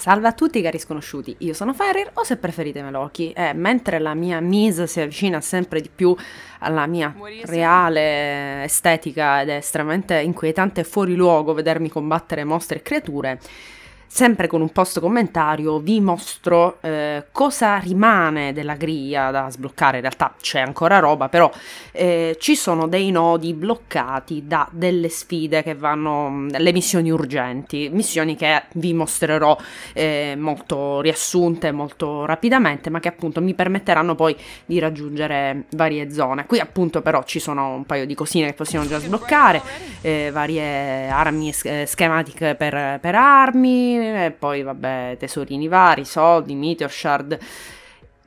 Salve a tutti cari sconosciuti, io sono Ferrer o se preferite Meloki e eh, mentre la mia Mise si avvicina sempre di più alla mia reale estetica ed è estremamente inquietante e fuori luogo vedermi combattere mostre e creature Sempre con un post commentario vi mostro eh, cosa rimane della griglia da sbloccare, in realtà c'è ancora roba, però eh, ci sono dei nodi bloccati da delle sfide che vanno, mm, le missioni urgenti, missioni che vi mostrerò eh, molto riassunte, molto rapidamente, ma che appunto mi permetteranno poi di raggiungere varie zone. Qui appunto però ci sono un paio di cosine che possiamo già sbloccare, eh, varie armi eh, schematiche per, per armi, eh, e poi vabbè tesorini vari, soldi, meteor shard.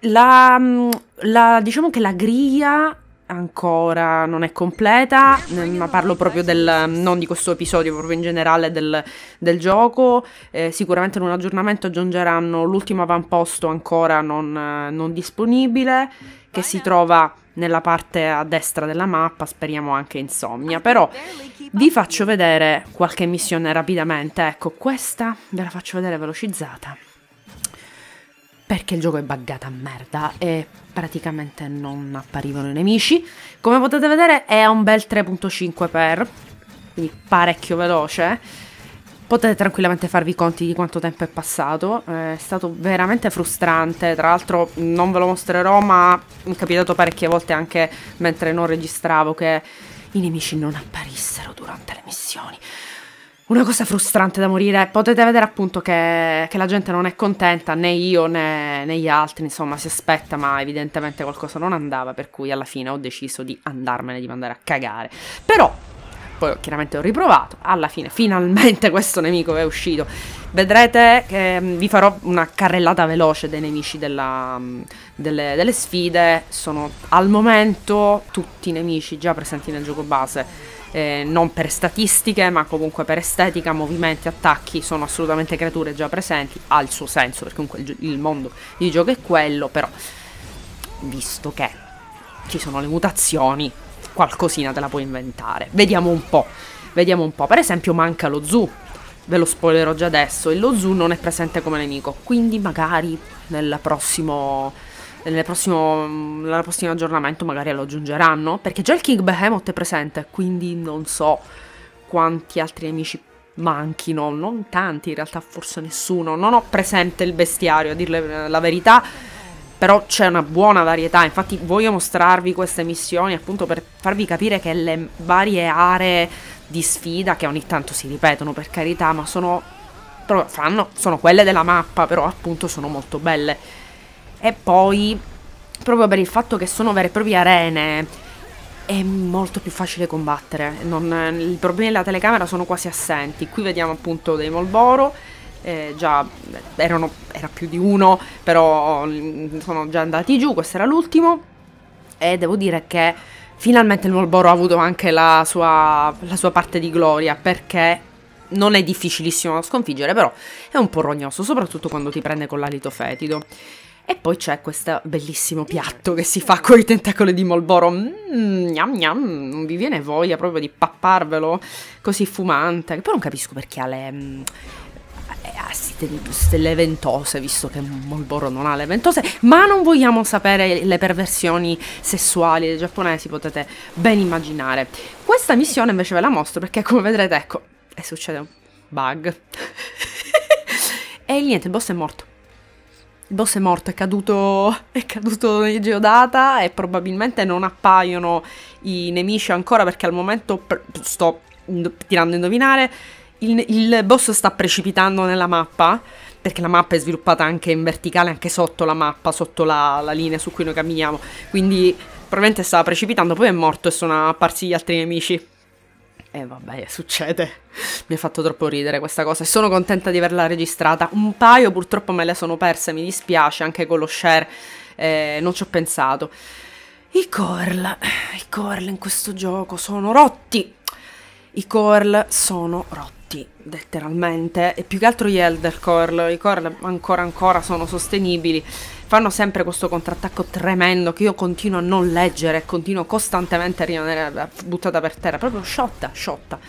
La, mm, la, diciamo che la griglia ancora non è completa, mm, ma parlo proprio del, mm, non di questo episodio, proprio in generale del, del gioco. Eh, sicuramente in un aggiornamento aggiungeranno l'ultimo avamposto ancora non, eh, non, disponibile, che si trova nella parte a destra della mappa, speriamo anche insomnia. Però vi faccio vedere qualche missione rapidamente, ecco questa ve la faccio vedere velocizzata. Perché il gioco è buggato a merda e praticamente non apparivano i nemici. Come potete vedere è un bel 3.5 x quindi parecchio veloce potete tranquillamente farvi conti di quanto tempo è passato. Eh, è stato veramente frustrante. Tra l'altro, non ve lo mostrerò, ma mi è capitato parecchie volte anche mentre non registravo che i nemici non apparissero durante le missioni. Una cosa frustrante da morire, potete vedere appunto che, che la gente non è contenta, né io né, né, gli altri, insomma si aspetta, ma evidentemente qualcosa non andava, per cui alla fine ho deciso di andarmene, di mandare a cagare. Però poi chiaramente ho riprovato. Alla fine, finalmente questo nemico è uscito. Vedrete che mm, vi farò una carrellata veloce dei nemici della, mm, delle, delle sfide. Sono al momento tutti i nemici già presenti nel gioco base. Eh, non per statistiche, ma comunque per estetica, movimenti, attacchi, sono assolutamente creature già presenti, ha il suo senso, perché comunque il, mondo di gioco è quello, però visto che ci sono le mutazioni, qualcosina te la puoi inventare. Vediamo un po'. Vediamo un po'. Per esempio manca lo zoo. Ve lo spoilerò già adesso. E lo zoo non è presente come nemico. Quindi magari nel prossimo... Nel prossimo, nel prossimo aggiornamento magari lo aggiungeranno. Perché già il King Behemoth è presente. Quindi non so quanti altri nemici manchino. Non tanti in realtà, forse nessuno. Non ho presente il bestiario, a dirle la verità però c'è una buona varietà, infatti voglio mostrarvi queste missioni appunto per farvi capire che le varie aree di sfida che ogni tanto si ripetono per carità, ma sono, però, fanno, sono quelle della mappa, però appunto sono molto belle. E poi, proprio per il fatto che sono vere e proprie arene, è molto più facile combattere. Non, I problemi della telecamera sono quasi assenti. Qui vediamo appunto dei Molboro eh, già erano, era più di uno, però mm, sono già andati giù, questo era l'ultimo e devo dire che finalmente il Marlboro ha avuto anche la sua, la sua parte di gloria perché non è difficilissimo da sconfiggere, però è un po' rognoso, soprattutto quando ti prende con l'alito fetido. E poi c'è questo bellissimo piatto che si fa con i tentacoli di Molboro. Mmm, gnam gnam, non vi viene voglia proprio di papparvelo così fumante? Che poi non capisco perché ha le mm, eh, assite ah, le ventose, visto che Molboro non ha le ventose, ma non vogliamo sapere le perversioni sessuali dei giapponesi, potete ben immaginare. Questa missione invece ve la mostro perché come vedrete, ecco, e eh, succede un bug. e niente, il boss è morto. Il boss è morto, è caduto, è caduto in geodata e probabilmente non appaiono i nemici ancora perché al momento sto tirando a indovinare il, il boss sta precipitando nella mappa perché la mappa è sviluppata anche in verticale, anche sotto la mappa, sotto la, la linea su cui noi camminiamo. Quindi probabilmente stava precipitando, poi è morto e sono apparsi gli altri nemici. E vabbè, succede. Mi ha fatto troppo ridere questa cosa e sono contenta di averla registrata. Un paio purtroppo me le sono perse, mi dispiace, anche con lo share eh, non ci ho pensato. I curl, i curl in questo gioco sono rotti. I curl sono rotti tutti, letteralmente, e più che altro gli Elder Core, i Core ancora ancora sono sostenibili, fanno sempre questo contrattacco tremendo che io continuo a non leggere e continuo costantemente a rimanere buttata per terra, proprio sciotta, sciotta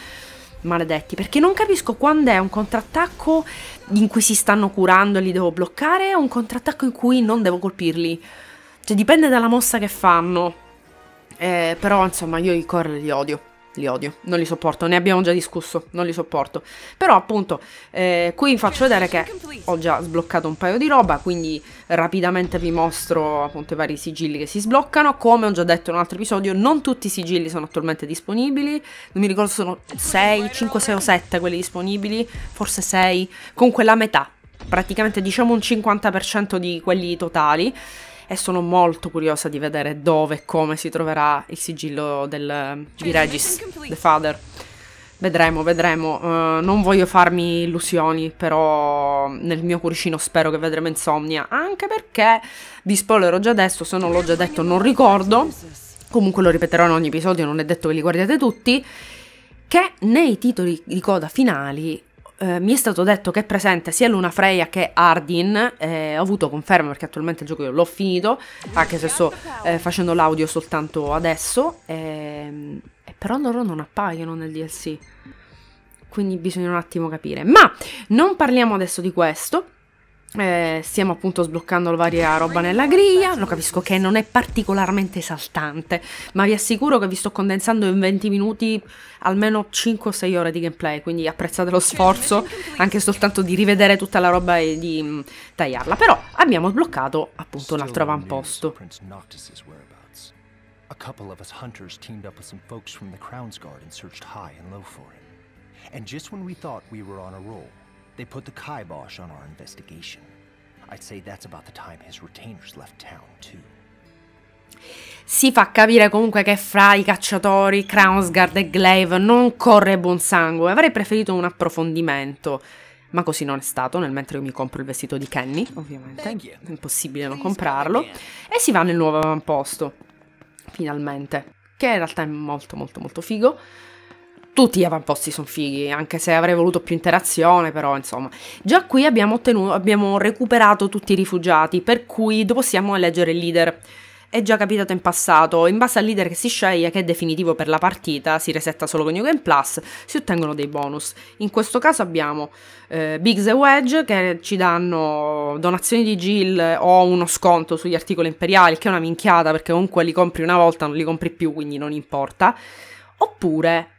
maledetti, perché non capisco quando è un contrattacco in cui si stanno curando e li devo bloccare o un contrattacco in cui non devo colpirli. Cioè dipende dalla mossa che fanno. Eh, però insomma io i core li odio li odio, non li sopporto, ne abbiamo già discusso, non li sopporto. Però appunto eh, qui vi faccio vedere che ho già sbloccato un paio di roba, quindi rapidamente vi mostro appunto i vari sigilli che si sbloccano. Come ho già detto in un altro episodio, non tutti i sigilli sono attualmente disponibili, non mi ricordo se sono 6, 5, 6 o 7 quelli disponibili, forse 6, comunque la metà, praticamente diciamo un 50% di quelli totali e sono molto curiosa di vedere dove e come si troverà il sigillo del, di Regis, The Father. Vedremo, vedremo. Uh, non voglio farmi illusioni, però nel mio cuoricino spero che vedremo Insomnia, anche perché vi spoilerò già adesso, se non l'ho già detto non ricordo. Comunque lo ripeterò in ogni episodio, non è detto che li guardiate tutti che nei titoli di coda finali eh, mi è stato detto che è presente sia Luna Freya che Ardin, eh, ho avuto conferma perché attualmente il gioco io l'ho finito, anche se sto eh, facendo l'audio soltanto adesso, ehm, però loro non appaiono nel DLC, quindi bisogna un attimo capire. Ma non parliamo adesso di questo, eh, stiamo appunto sbloccando varia roba nella griglia, lo capisco che non è particolarmente esaltante, ma vi assicuro che vi sto condensando in 20 minuti almeno 5 6 ore di gameplay, quindi apprezzate lo sforzo anche soltanto di rivedere tutta la roba e di mm, tagliarla, però abbiamo sbloccato appunto un altro avamposto. A couple of us hunters teamed up with some folks from the Crown's Guard and searched high and low for him. And just when we thought we were on a roll, They put the kibosh on our investigation. I'd say that's about the time his retainers left town, too. Si fa capire comunque che fra i cacciatori, Crownsguard e Glaive non corre buon sangue. Avrei preferito un approfondimento. Ma così non è stato, nel mentre io mi compro il vestito di Kenny, ovviamente. È impossibile non comprarlo. E si va nel nuovo avamposto. Finalmente. Che in realtà è molto molto molto figo tutti gli avamposti sono fighi, anche se avrei voluto più interazione, però insomma. Già qui abbiamo, ottenuto, abbiamo recuperato tutti i rifugiati, per cui possiamo eleggere il leader. È già capitato in passato, in base al leader che si sceglie, che è definitivo per la partita, si resetta solo con New Game Plus, si ottengono dei bonus. In questo caso abbiamo eh, Biggs e Wedge che ci danno donazioni di Jill o uno sconto sugli articoli imperiali, che è una minchiata perché comunque li compri una volta, non li compri più, quindi non importa. Oppure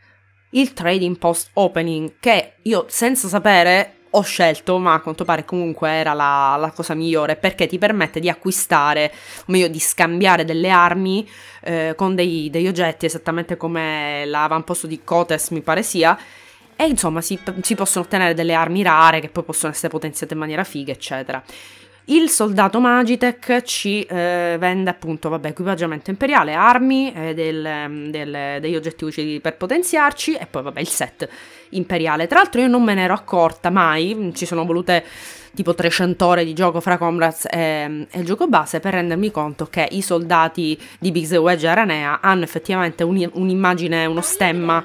il trading post opening, che io senza sapere ho scelto, ma a quanto pare comunque era la, la, cosa migliore perché ti permette di acquistare, o meglio di scambiare delle armi eh, con dei, degli oggetti, esattamente come l'avamposto di Cotes mi pare sia. E insomma si, si possono ottenere delle armi rare che poi possono essere potenziate in maniera figa, eccetera. Il soldato Magitek ci eh, vende appunto, vabbè, equipaggiamento imperiale, armi, eh, del, ehm, del, degli oggetti utili per potenziarci e poi, vabbè, il set imperiale. Tra l'altro io non me ne ero accorta mai, mm, ci sono volute tipo 300 ore di gioco fra Comrades e, e il gioco base per rendermi conto che i soldati di Big The Wedge Aranea hanno effettivamente un'immagine, uno stemma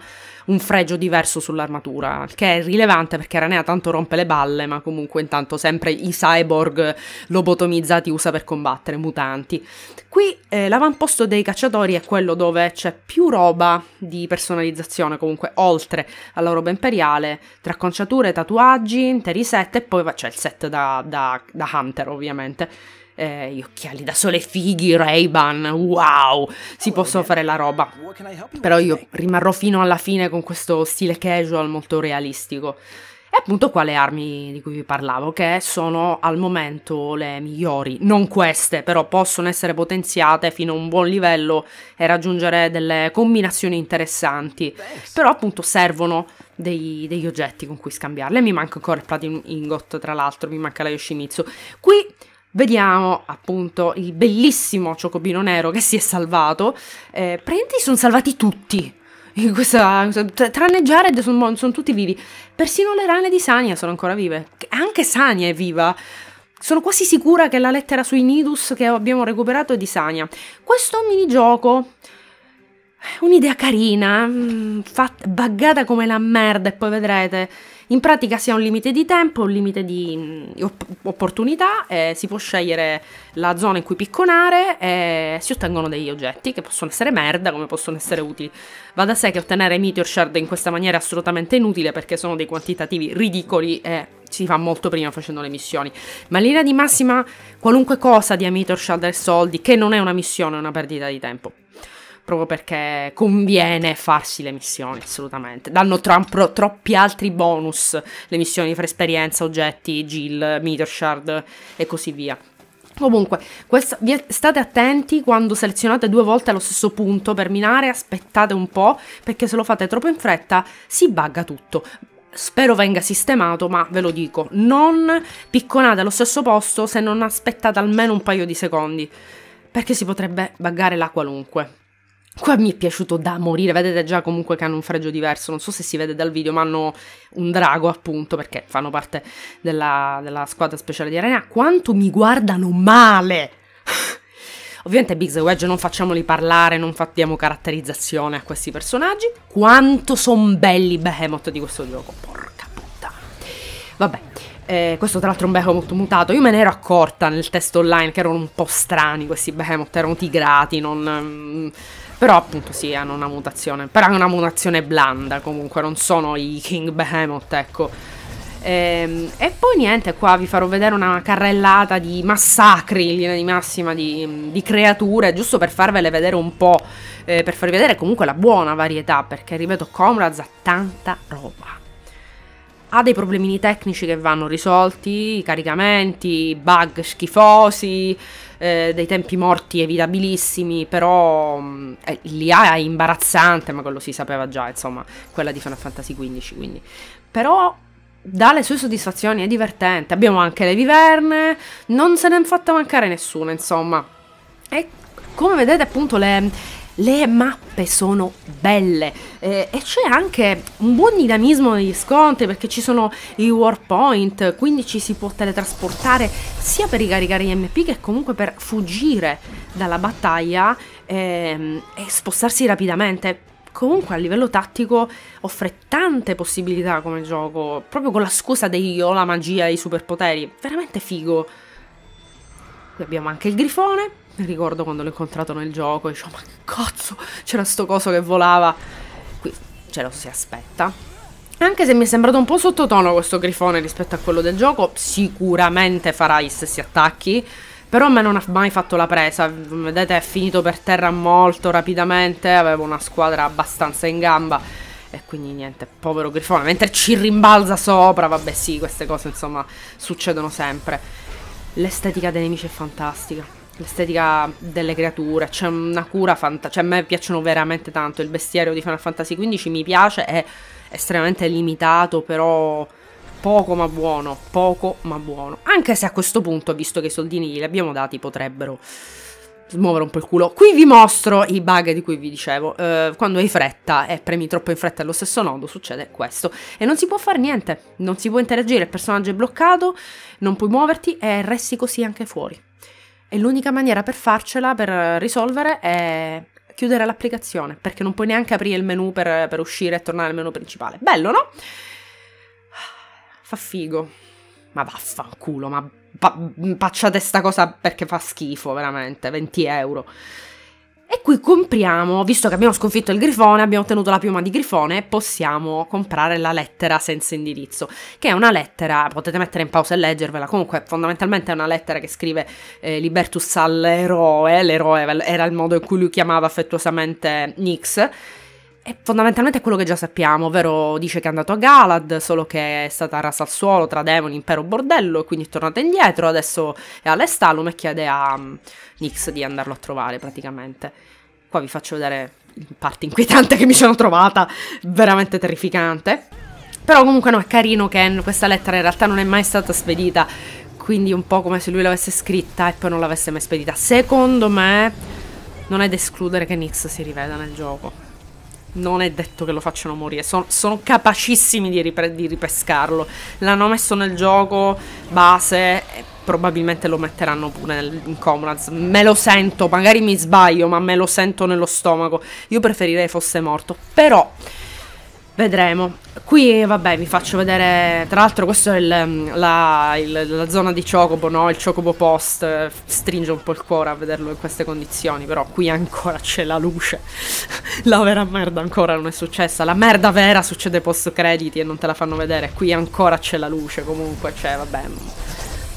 un fregio diverso sull'armatura, che è rilevante perché Ranea tanto rompe le balle, ma comunque intanto sempre i cyborg lobotomizzati usa per combattere, mutanti. Qui eh, l'avamposto dei cacciatori è quello dove c'è più roba di personalizzazione, comunque oltre alla roba imperiale, tra conciature, tatuaggi, interi set e poi c'è il set da, da, da Hunter ovviamente eh, gli occhiali da sole fighi, Ray-Ban, wow, si possono fare la roba. Però io rimarrò fino alla fine con questo stile casual molto realistico. E appunto qua le armi di cui vi parlavo, che sono al momento le migliori, non queste, però possono essere potenziate fino a un buon livello e raggiungere delle combinazioni interessanti. Però appunto servono dei, degli oggetti con cui scambiarle. Mi manca ancora il Platinum Ingot, tra l'altro, mi manca la Yoshimitsu. Qui Vediamo appunto il bellissimo ciocobino nero che si è salvato. Eh, prendi, sono salvati tutti. In questa, tranne Jared sono, sono tutti vivi. Persino le rane di Sania sono ancora vive. Anche Sania è viva. Sono quasi sicura che la lettera sui Nidus che abbiamo recuperato è di Sania. Questo minigioco un'idea carina, mm, fatta, buggata come la merda e poi vedrete in pratica si ha un limite di tempo, un limite di mm, opp opportunità, eh, si può scegliere la zona in cui picconare e eh, si ottengono degli oggetti che possono essere merda come possono essere utili. Va da sé che ottenere Meteor Shard in questa maniera è assolutamente inutile perché sono dei quantitativi ridicoli e si fa molto prima facendo le missioni. Ma in linea di massima qualunque cosa di Meteor Shard e soldi che non è una missione è una perdita di tempo proprio perché conviene farsi le missioni, assolutamente. Danno tro troppi altri bonus, le missioni fra esperienza, oggetti, Jill, Meteorshard e così via. Comunque, questa, state attenti quando selezionate due volte allo stesso punto per minare, aspettate un po', perché se lo fate troppo in fretta si bugga tutto. Spero venga sistemato, ma ve lo dico, non picconate allo stesso posto se non aspettate almeno un paio di secondi, perché si potrebbe buggare la qualunque. Qua mi è piaciuto da morire, vedete già comunque che hanno un fregio diverso, non so se si vede dal video, ma hanno un drago appunto perché fanno parte della, della squadra speciale di Arena. Quanto mi guardano male! Ovviamente Biggs e Wedge non facciamoli parlare, non diamo caratterizzazione a questi personaggi. Quanto sono belli i Behemoth di questo gioco, porca puttana. Vabbè, eh, questo tra l'altro è un Behemoth mutato. Io me ne ero accorta nel testo online che erano un po' strani questi Behemoth, erano tigrati, non... Mm, però appunto sì, hanno una mutazione, però è una mutazione blanda comunque, non sono i King Behemoth, ecco. Ehm, e poi niente, qua vi farò vedere una carrellata di massacri in linea di massima di, di creature, giusto per farvele vedere un po', eh, per farvi vedere comunque la buona varietà, perché ripeto, Comrades ha tanta roba ha dei problemini tecnici che vanno risolti, i caricamenti, bug schifosi, eh, dei tempi morti evitabilissimi, però mm, eh, l'IA è imbarazzante, ma quello si sapeva già, insomma, quella di Final Fantasy XV, quindi. Però dà le sue soddisfazioni, è divertente, abbiamo anche le viverne, non se ne è fatta mancare nessuna, insomma. E come vedete appunto le, le mappe sono belle eh, e c'è anche un buon dinamismo negli scontri perché ci sono i war point, quindi ci si può teletrasportare sia per ricaricare gli MP che comunque per fuggire dalla battaglia ehm, e spostarsi rapidamente comunque a livello tattico offre tante possibilità come gioco, proprio con la scusa degli ho la magia e i superpoteri, veramente figo. Qui abbiamo anche il grifone, Ricordo quando l'ho incontrato nel gioco e dicevo ma che cazzo c'era sto coso che volava. Qui ce cioè, lo si aspetta. Anche se mi è sembrato un po' sottotono questo grifone rispetto a quello del gioco, sicuramente farà gli stessi attacchi. Però a me non ha mai fatto la presa, vedete è finito per terra molto rapidamente, avevo una squadra abbastanza in gamba e quindi niente, povero grifone, mentre ci rimbalza sopra, vabbè sì, queste cose insomma succedono sempre. L'estetica dei nemici è fantastica l'estetica delle creature, c'è una cura fantastica, cioè a me piacciono veramente tanto, il bestiario di Final Fantasy XV mi piace, è estremamente limitato, però poco ma buono, poco ma buono. Anche se a questo punto, visto che i soldini li abbiamo dati, potrebbero smuovere un po' il culo. Qui vi mostro i bug di cui vi dicevo. Eh, quando hai fretta e premi troppo in fretta allo stesso nodo succede questo. E non si può fare niente, non si può interagire, il personaggio è bloccato, non puoi muoverti e resti così anche fuori. E l'unica maniera per farcela, per risolvere, è chiudere l'applicazione, perché non puoi neanche aprire il menu per, per uscire e tornare al menu principale. Bello, no? Fa figo. Ma vaffanculo, ma pa- pacciate sta cosa perché fa schifo, veramente, 20 euro. E qui compriamo, visto che abbiamo sconfitto il grifone, abbiamo ottenuto la piuma di grifone, possiamo comprare la lettera senza indirizzo, che è una lettera, potete mettere in pausa e leggervela, comunque fondamentalmente è una lettera che scrive eh, Libertus all'eroe, l'eroe era il modo in cui lui chiamava affettuosamente Nix, e fondamentalmente è quello che già sappiamo, ovvero dice che è andato a Galad, solo che è stata rasa al suolo tra demoni, impero, bordello, e quindi è tornata indietro, adesso è all'Estalum e chiede a mm, Nyx di andarlo a trovare praticamente. Qua vi faccio vedere la parte inquietante che mi sono trovata, veramente terrificante. Però comunque no, è carino che questa lettera in realtà non è mai stata spedita, quindi un po' come se lui l'avesse scritta e poi non l'avesse mai spedita. Secondo me non è da escludere che Nyx si riveda nel gioco non è detto che lo facciano morire, sono, sono capacissimi di, di, ripescarlo. L'hanno messo nel gioco base e probabilmente lo metteranno pure nel, in Comrades. Me lo sento, magari mi sbaglio, ma me lo sento nello stomaco. Io preferirei fosse morto, però Vedremo. Qui, vabbè, vi faccio vedere. Tra l'altro, questa è il, mm, la, il, la, zona di Chocobo, no? Il Chocobo Post. Eh, stringe un po' il cuore a vederlo in queste condizioni. Però qui ancora c'è la luce. la vera merda ancora non è successa. La merda vera succede post crediti e non te la fanno vedere. Qui ancora c'è la luce. Comunque, c'è, cioè, vabbè.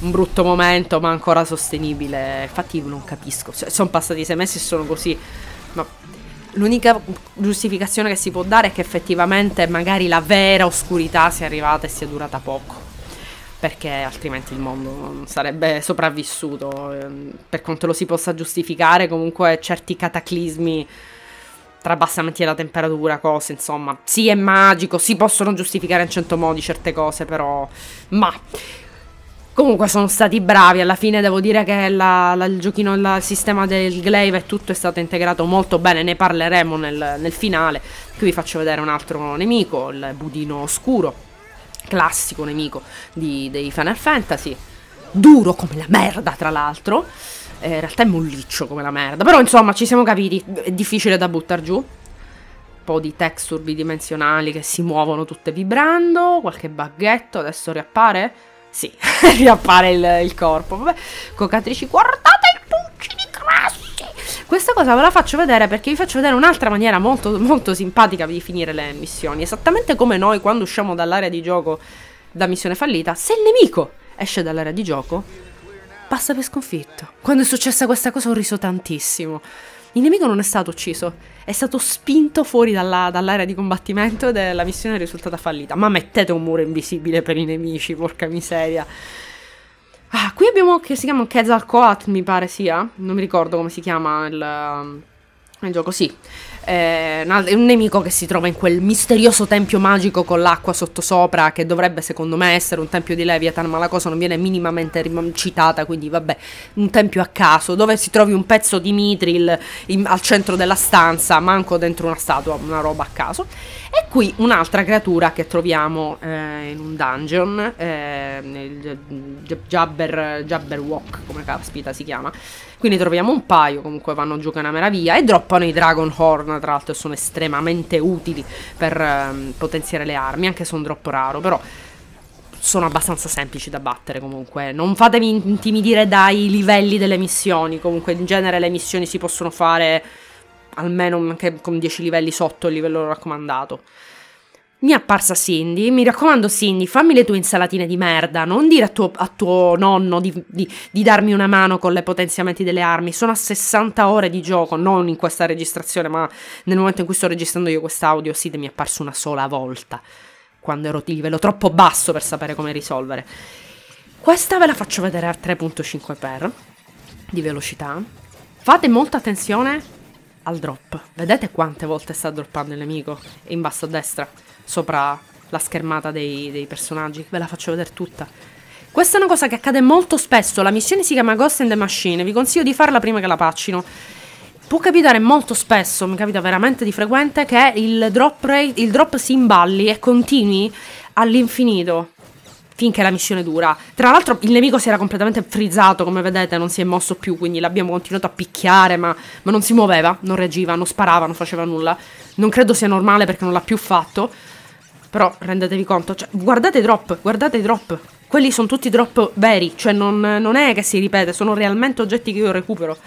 Un brutto momento, ma ancora sostenibile. Infatti, non capisco. Sono passati sei mesi e sono così. Ma L'unica giustificazione che si può dare è che effettivamente magari la vera oscurità sia arrivata e sia durata poco perché altrimenti il mondo non sarebbe sopravvissuto. Ehm, per quanto lo si possa giustificare, comunque certi cataclismi tra abbassamenti della temperatura, cose, insomma, sì è magico, si possono giustificare in cento modi certe cose, però... Ma Comunque sono stati bravi, alla fine devo dire che la, la, il giochino, la, il sistema del glaive e tutto è stato integrato molto bene, ne parleremo nel, nel finale. Qui vi faccio vedere un altro nemico, il budino oscuro, classico nemico di, dei Final Fantasy, duro come la merda tra l'altro, eh, in realtà è molliccio come la merda, però insomma ci siamo capiti, è difficile da buttare giù. Un po' di texture bidimensionali che si muovono tutte vibrando, qualche baghetto, adesso riappare sì, riappare il, il, corpo. Vabbè, cocatrici, guardate i di grassi! Questa cosa ve la faccio vedere perché vi faccio vedere un'altra maniera molto, molto simpatica di finire le missioni. Esattamente come noi quando usciamo dall'area di gioco da missione fallita, se il nemico esce dall'area di gioco, passa per sconfitto. Quando è successa questa cosa ho riso tantissimo. Il nemico non è stato ucciso, è stato spinto fuori dalla, dall'area di combattimento ed la missione è risultata fallita. Ma mettete un muro invisibile per i nemici, porca miseria. Ah, qui abbiamo che si chiama Quetzalcoatl, mi pare sia. Non mi ricordo come si chiama il nel gioco, sì. È eh, un nemico che si trova in quel misterioso tempio magico con l'acqua sottosopra, che dovrebbe secondo me essere un tempio di Leviathan, ma la cosa non viene minimamente citata, quindi vabbè, un tempio a caso, dove si trovi un pezzo di mitril in, al centro della stanza, manco dentro una statua, una roba a caso. E qui un'altra creatura che troviamo eh, in un dungeon, eh, nel Jabber, Jabberwock, come caspita si chiama, quindi troviamo un paio, comunque vanno giù che è una meraviglia. E droppano i Dragon Horn, tra l'altro sono estremamente utili per ehm, potenziare le armi, anche se un drop raro, però sono abbastanza semplici da battere comunque. Non fatemi intimidire dai livelli delle missioni, comunque in genere le missioni si possono fare almeno anche con 10 livelli sotto il livello raccomandato mi è apparsa Cindy. Mi raccomando, Cindy, fammi le tue insalatine di merda. Non dire a tuo, a tuo nonno di, di, di, darmi una mano con le potenziamenti delle armi. Sono a 60 ore di gioco, non in questa registrazione, ma nel momento in cui sto registrando io quest'audio, Sid mi è apparsa una sola volta. Quando ero di livello troppo basso per sapere come risolvere. Questa ve la faccio vedere a 3.5 per di velocità. Fate molta attenzione al drop. Vedete quante volte sta droppando il nemico? In basso a destra, sopra la schermata dei, dei personaggi. Ve la faccio vedere tutta. Questa è una cosa che accade molto spesso. La missione si chiama Ghost in the Machine. Vi consiglio di farla prima che la paccino. Può capitare molto spesso, mi capita veramente di frequente, che il drop, rate, il drop si imballi e continui all'infinito finché la missione dura. Tra l'altro il nemico si era completamente frizzato, come vedete, non si è mosso più, quindi l'abbiamo continuato a picchiare, ma, ma, non si muoveva, non reagiva, non sparava, non faceva nulla. Non credo sia normale perché non l'ha più fatto, però rendetevi conto, cioè, guardate i drop, guardate i drop. Quelli sono tutti drop veri, cioè non, non è che si ripete, sono realmente oggetti che io recupero.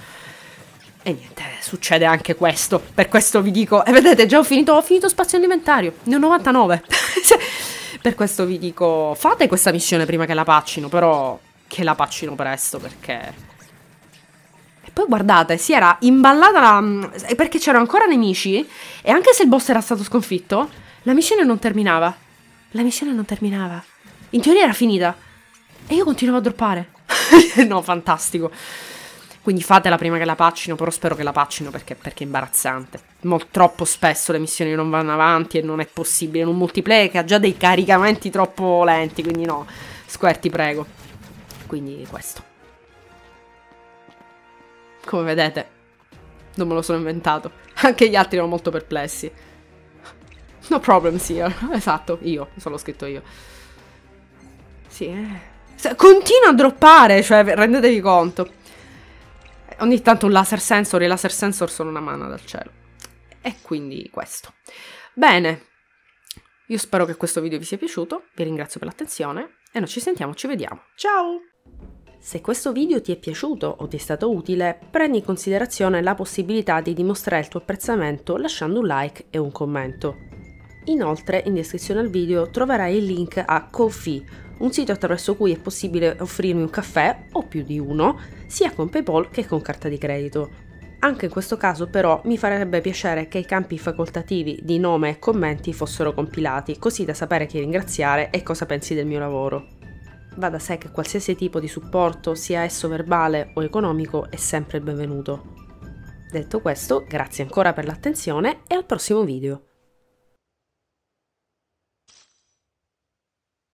E niente, succede anche questo. Per questo vi dico, e vedete, già ho finito, ho finito spazio inventario. ne ho 99. Per questo vi dico, fate questa missione prima che la pacino, però che la pacino presto perché... E poi guardate, si era imballata la... Mm, perché c'erano ancora nemici e anche se il boss era stato sconfitto, la missione non terminava. La missione non terminava. In teoria era finita. E io continuavo a droppare. no, fantastico. Quindi fatela prima che la paccino, però spero che la paccino perché, perché, è imbarazzante. Mol, troppo spesso le missioni non vanno avanti e non è possibile. In un multiplayer che ha già dei caricamenti troppo lenti, quindi no. Square ti prego. Quindi questo. Come vedete, non me lo sono inventato. Anche gli altri erano molto perplessi. No problems here. Esatto, io. Solo scritto io. Sì, eh. Continua a droppare, cioè rendetevi conto ogni tanto un laser sensor, i laser sensor sono una mano dal cielo. E quindi questo. Bene, io spero che questo video vi sia piaciuto, vi ringrazio per l'attenzione e noi ci sentiamo, ci vediamo. Ciao! Se questo video ti è piaciuto o ti è stato utile, prendi in considerazione la possibilità di dimostrare il tuo apprezzamento lasciando un like e un commento. Inoltre, in descrizione al video troverai il link a Ko-fi, un sito attraverso cui è possibile offrirmi un caffè o più di uno, sia con PayPal che con carta di credito. Anche in questo caso però mi farebbe piacere che i campi facoltativi di nome e commenti fossero compilati, così da sapere chi ringraziare e cosa pensi del mio lavoro. Va da sé che qualsiasi tipo di supporto, sia esso verbale o economico, è sempre benvenuto. Detto questo, grazie ancora per l'attenzione e al prossimo video.